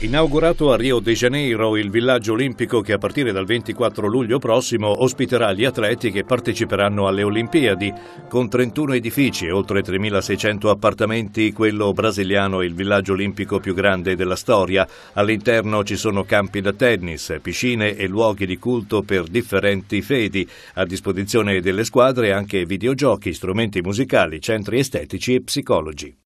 Inaugurato a Rio de Janeiro il villaggio olimpico che a partire dal 24 luglio prossimo ospiterà gli atleti che parteciperanno alle Olimpiadi, con 31 edifici e oltre 3.600 appartamenti, quello brasiliano è il villaggio olimpico più grande della storia. All'interno ci sono campi da tennis, piscine e luoghi di culto per differenti fedi, a disposizione delle squadre anche videogiochi, strumenti musicali, centri estetici e psicologi.